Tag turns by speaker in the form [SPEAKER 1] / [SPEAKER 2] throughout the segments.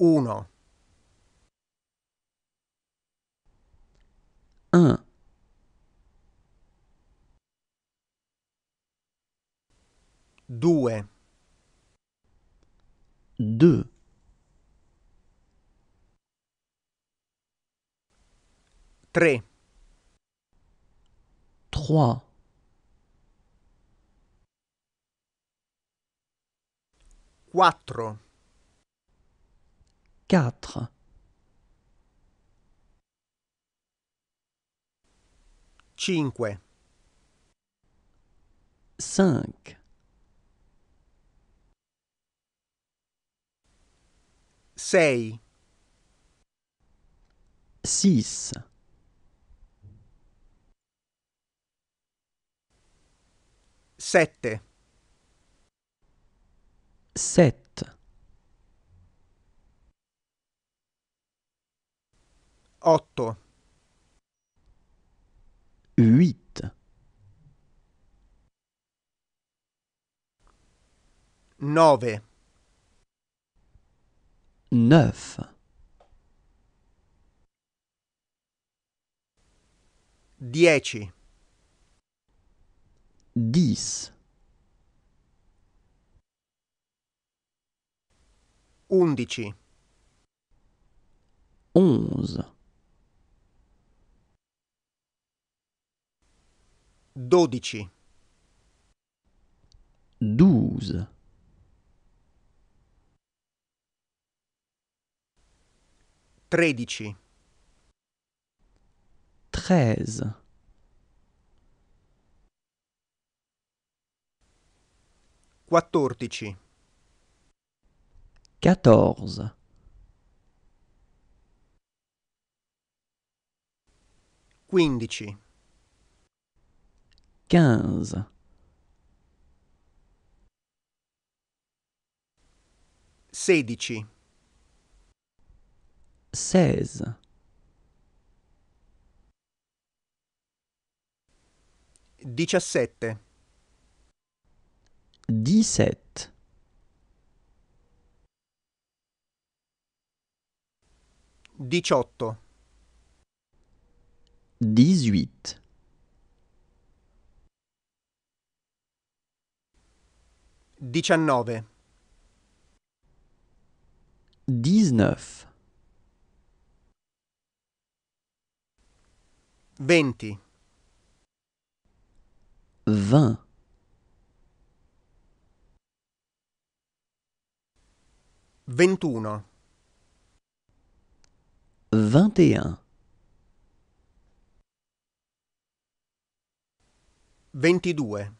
[SPEAKER 1] 1 1 2 2 3 3 4 quatre cinque cinq sei six sette sette 8 8 9
[SPEAKER 2] 9
[SPEAKER 1] 10 10 11 11 Dodici.
[SPEAKER 2] Douze.
[SPEAKER 1] Tredici.
[SPEAKER 2] Treize.
[SPEAKER 1] Quattordici.
[SPEAKER 2] Quatorze.
[SPEAKER 1] Quindici
[SPEAKER 2] quinze.
[SPEAKER 1] Sedici.
[SPEAKER 2] Seize.
[SPEAKER 1] Diciassette.
[SPEAKER 2] Diciassette.
[SPEAKER 1] Diciotto.
[SPEAKER 2] Dix-huit. 19 19 20 20
[SPEAKER 1] 21
[SPEAKER 2] 21
[SPEAKER 1] 22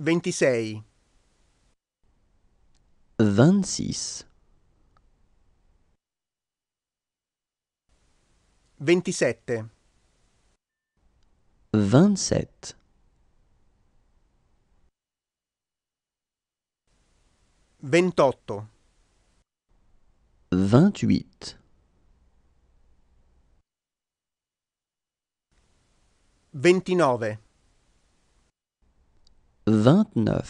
[SPEAKER 1] 26
[SPEAKER 2] 26
[SPEAKER 1] 27
[SPEAKER 2] 27
[SPEAKER 1] 28
[SPEAKER 2] 28
[SPEAKER 1] 29
[SPEAKER 2] 29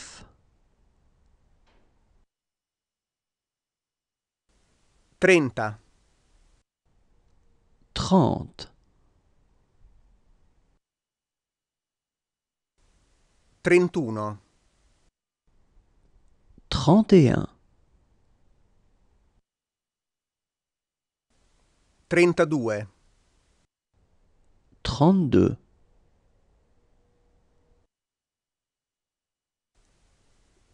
[SPEAKER 1] 30 30 31
[SPEAKER 2] 31 32 32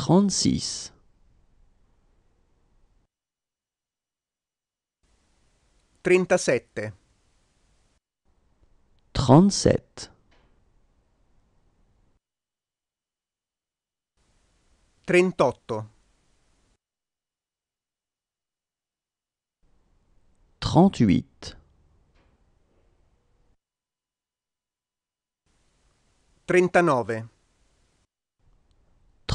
[SPEAKER 2] trente-six.
[SPEAKER 1] Trentasette.
[SPEAKER 2] Trente-sept.
[SPEAKER 1] Trentotto. trente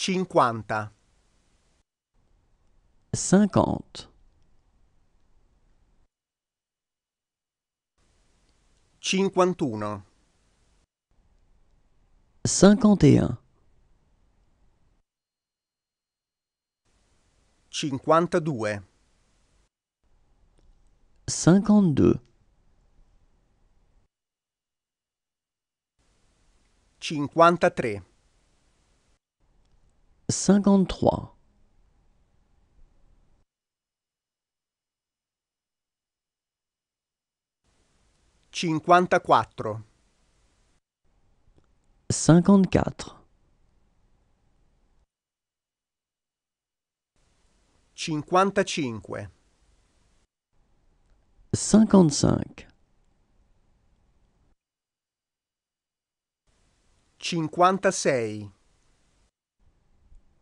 [SPEAKER 1] cinquanta
[SPEAKER 2] cinquante
[SPEAKER 1] cinquantuno
[SPEAKER 2] cinquante un
[SPEAKER 1] cinquantadue
[SPEAKER 2] cinquantdue
[SPEAKER 1] cinquantatré 53 54 54 55 55 56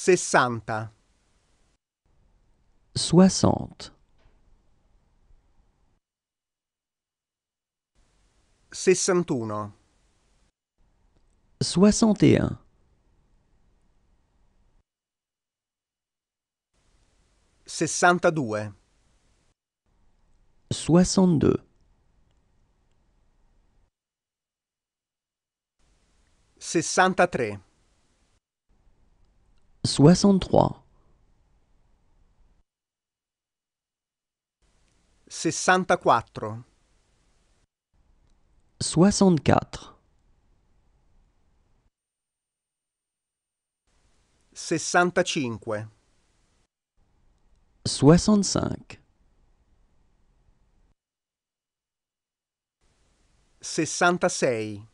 [SPEAKER 1] Sessanta.
[SPEAKER 2] Soixante. Soixante et un.
[SPEAKER 1] Sessantadue.
[SPEAKER 2] Soixante-deux.
[SPEAKER 1] Soixante-trois.
[SPEAKER 2] 63
[SPEAKER 1] 64
[SPEAKER 2] 64
[SPEAKER 1] 65
[SPEAKER 2] 65
[SPEAKER 1] 66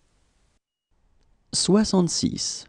[SPEAKER 2] 66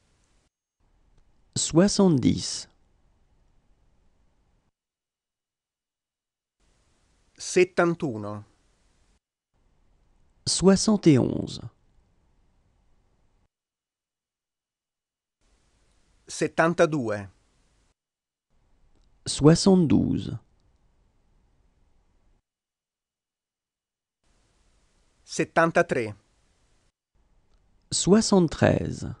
[SPEAKER 2] 70
[SPEAKER 1] 71
[SPEAKER 2] 71
[SPEAKER 1] 72
[SPEAKER 2] 72
[SPEAKER 1] 73
[SPEAKER 2] 73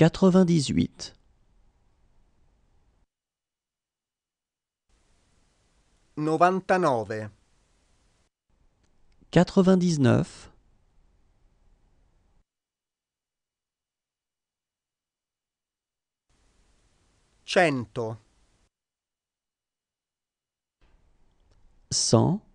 [SPEAKER 2] 98
[SPEAKER 1] 99
[SPEAKER 2] 99
[SPEAKER 1] 100
[SPEAKER 2] 100